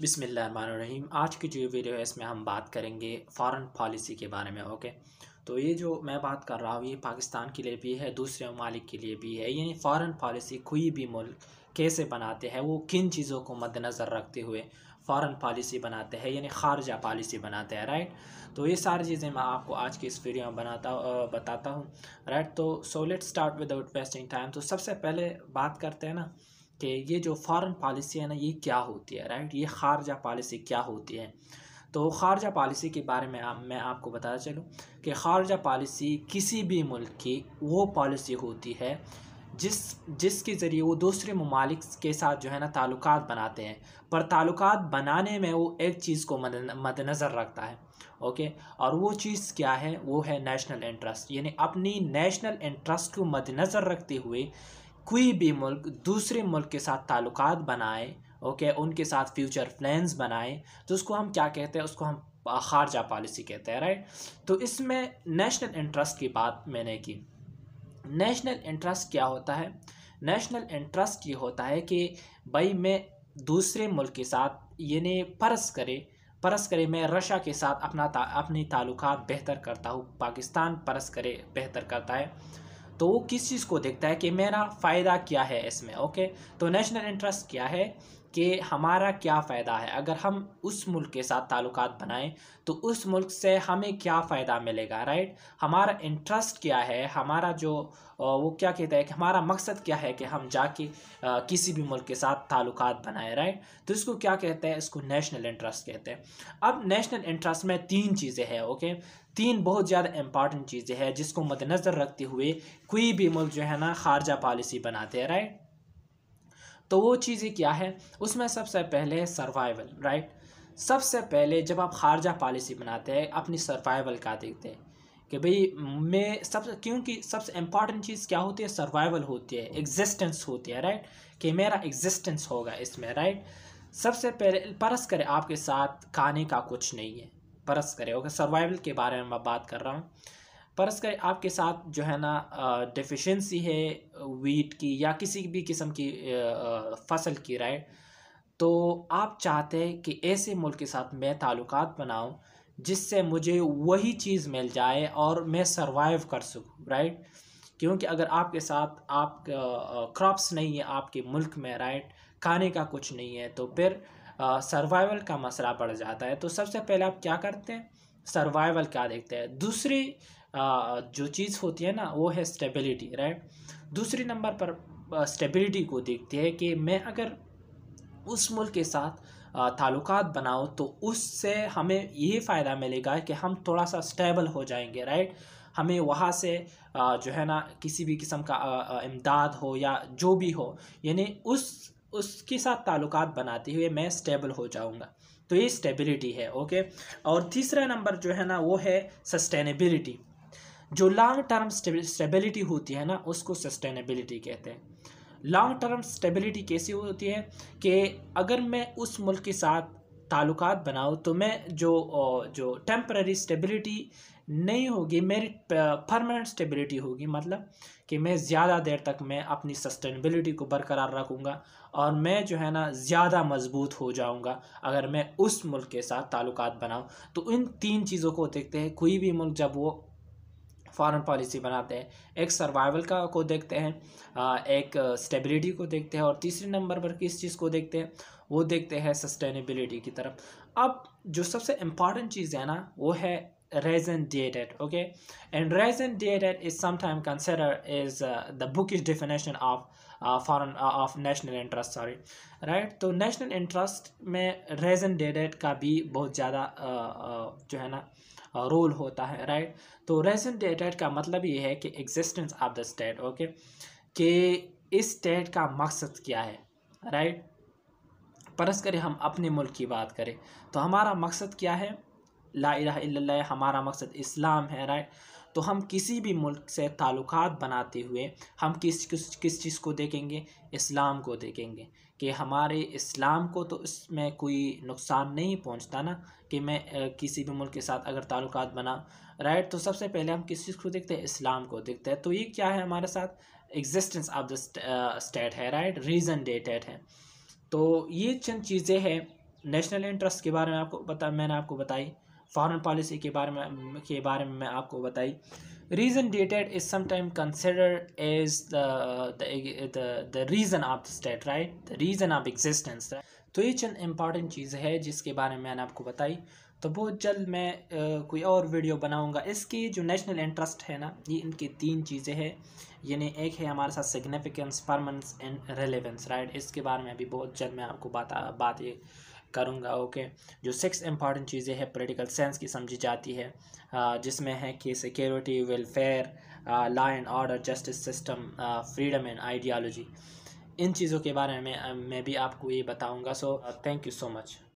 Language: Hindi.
बिसमीम आज की जो वीडियो है इसमें हम बात करेंगे फ़ॉरेन पॉलिसी के बारे में ओके तो ये जो मैं बात कर रहा हूँ ये पाकिस्तान के लिए भी है दूसरे ममालिक के लिए भी है यानी फ़ॉरेन पॉलिसी कोई भी मुल्क कैसे बनाते हैं वो किन चीज़ों को मद्दनज़र रखते हुए फ़ॉरेन पॉलिसी बनाते हैं यानी खारजा पॉलिसी बनाते हैं राइट तो ये सारी चीज़ें मैं आपको आज की इस वीडियो में बनाता बताता हूँ राइट तो so let start without wasting time तो सबसे पहले बात करते हैं ना कि ये जो फॉरेन पॉलिसी है ना ये क्या होती है राइट ये खारजा पॉलिसी क्या होती है तो खारजा पॉलिसी के बारे में आ, मैं आपको बताता चलूँ कि खारजा पॉलिसी किसी भी मुल्क की वो पॉलिसी होती है जिस जिसके ज़रिए वो दूसरे ममालिक के साथ जो है ना ताल्लुक बनाते हैं पर ताल्लुक बनाने में वो एक चीज़ को मद्नज़र रखता है ओके और वो चीज़ क्या है वो है नेशनल इंटरेस्ट यानी अपनी नेशनल इंटरेस्ट को मद्नज़र रखते हुए कोई भी मुल्क दूसरे मुल्क के साथ ताल्लुक बनाए ओके उनके साथ फ्यूचर प्लान्स बनाए तो उसको हम क्या कहते हैं उसको हम खारजा पॉलिसी कहते हैं राइट तो इसमें नेशनल इंटरेस्ट की बात मैंने की नेशनल इंटरेस्ट क्या होता है नेशनल इंटरेस्ट ये होता है कि भाई मैं दूसरे मुल्क के साथ यानी परस करे परस करे मैं रशा के साथ अपना ता, अपनी ताल्लुक बेहतर करता हूँ पाकिस्तान परस करे बेहतर करता है तो वो किस चीज़ को देखता है कि मेरा फ़ायदा क्या है इसमें ओके तो नेशनल इंटरेस्ट क्या है कि हमारा क्या फ़ायदा है अगर हम उस मुल्क के साथ ताल्लुक बनाएं तो उस मुल्क से हमें क्या फ़ायदा मिलेगा राइट हमारा इंटरेस्ट क्या है हमारा जो वो क्या कहता है कि हमारा मकसद क्या है कि हम जाके किसी भी मुल्क के साथ ताल्लुक बनाएं राइट तो इसको क्या कहते हैं इसको नेशनल इंटरेस्ट कहते हैं अब नेशनल इंटरेस्ट में तीन चीज़ें हैं ओके तीन बहुत ज़्यादा इंपॉर्टेंट चीज़ें हैं जिसको मद्दनज़र रखते हुए कोई भी मुल्क जो है ना खारजा पॉलिसी बनाते हैं राइट तो वो चीज़ें क्या है उसमें सबसे पहले है सर्वाइवल राइट सबसे पहले जब आप खारजा पॉलिसी बनाते हैं अपनी सर्वाइवल का देखते हैं कि भाई मैं सब क्योंकि सबसे इम्पॉर्टेंट चीज़ क्या होती है सर्वाइवल होती है एग्जिस्टेंस होती है राइट कि मेरा एग्जिस्टेंस होगा इसमें राइट सबसे पहले परस करें आपके साथ खाने का कुछ नहीं है परस करे ओके सर्वाइवल के बारे में मैं बात कर रहा हूँ परस का आपके साथ जो है ना डिफिशेंसी है वीट की या किसी भी किस्म की फसल की राइट तो आप चाहते हैं कि ऐसे मुल्क के साथ मैं ताल्लुक बनाऊँ जिससे मुझे वही चीज़ मिल जाए और मैं सरवाइव कर सकूँ राइट क्योंकि अगर आपके साथ आप क्रॉप्स नहीं है आपके मुल्क में राइट खाने का कुछ नहीं है तो फिर सर्वाइवल का मसला बढ़ जाता है तो सबसे पहले आप क्या करते हैं सर्वाइवल क्या देखते हैं दूसरी जो चीज़ होती है ना वो है स्टेबिलिटी राइट दूसरी नंबर पर स्टेबिलिटी को देखते हैं कि मैं अगर उस मुल्क के साथ ताल्लुक बनाओ तो उससे हमें ये फ़ायदा मिलेगा कि हम थोड़ा सा स्टेबल हो जाएंगे राइट हमें वहाँ से जो है ना किसी भी किस्म का इमदाद हो या जो भी हो यानी उस उसके साथ ताल्लुक बनाते हुए मैं स्टेबल हो जाऊँगा तो ये स्टेबिलिटी है ओके और तीसरा नंबर जो है ना वो है सस्टेनेबिलिटी जो लॉन्ग टर्म स्टेबिलिटी होती है ना उसको सस्टेनेबिलिटी कहते हैं लॉन्ग टर्म स्टेबिलिटी कैसी होती है कि अगर मैं उस मुल्क के साथ ताल्लुक बनाऊँ तो मैं जो जो टेम्प्रेरी स्टेबिलिटी नहीं होगी मेरी परमानेंट स्टेबिलिटी होगी मतलब कि मैं ज़्यादा देर तक मैं अपनी सस्टेनेबिलिटी को बरकरार रखूँगा और मैं जो है ना ज़्यादा मजबूत हो जाऊँगा अगर मैं उस मुल्क के साथ ताल्लुक बनाऊँ तो इन तीन चीज़ों को देखते हैं कोई भी मुल्क जब वो फॉरेन पॉलिसी बनाते हैं एक सर्वाइवल का को देखते हैं एक स्टेबिलिटी को देखते हैं और तीसरे नंबर पर किस चीज़ को देखते हैं वो देखते हैं सस्टेनेबिलिटी की तरफ अब जो सबसे इम्पॉर्टेंट चीज़ है ना वो है raison d'etat okay and raison d'etat is समाइम considered is the book is definition of foreign of national interest sorry right तो नेशनल इंटरेस्ट में रेजन डेटेड का भी बहुत ज़्यादा uh, uh, जो है ना uh, रोल होता है राइट तो रेजेंटेटेड का मतलब ये है कि existence of the state okay कि इस स्टेट का मकसद क्या है राइट परस करें हम अपने मुल्क की बात करें तो हमारा मकसद क्या है ला इला हमारा मकसद इस्लाम है राइट तो हम किसी भी मुल्क से ताल्लुक़ बनाते हुए हम किस किस किस चीज़ को देखेंगे इस्लाम को देखेंगे कि हमारे इस्लाम को तो इसमें कोई नुकसान नहीं पहुंचता ना कि मैं किसी भी मुल्क के साथ अगर ताल्लुक बना राइट तो सबसे पहले हम किस चीज़ को देखते हैं इस्लाम को देखते हैं तो ये क्या है हमारे साथ एग्जिस्टेंस ऑफ द स्टेट है राइट रीज़न डेटेड है तो ये चंद चीज़ें हैं नेशनल इंटरेस्ट के बारे में आपको बता मैंने आपको बताई फॉरेन पॉलिसी के बारे में के बारे में मैं आपको बताई रीज़न डेटेड इज समाइम considered as the reason of the state right the reason of existence तो ये चंद इम्पॉर्टेंट चीज़ है जिसके बारे में मैंने आपको बताई तो बहुत जल्द मैं आ, कोई और वीडियो बनाऊंगा इसकी जो नेशनल इंटरेस्ट है ना ये इनकी तीन चीज़ें हैं यानी एक है हमारे साथ significance permanence and relevance right इसके बारे में अभी बहुत जल्द मैं आपको बात बात ये करूँगा ओके जो सिक्स इंपॉर्टेंट चीज़ें हैं पोलिटिकल साइंस की समझी जाती है जिसमें है कि security welfare law and order justice system freedom and ideology इन चीज़ों के बारे में मैं भी आपको ये बताऊँगा so thank you so much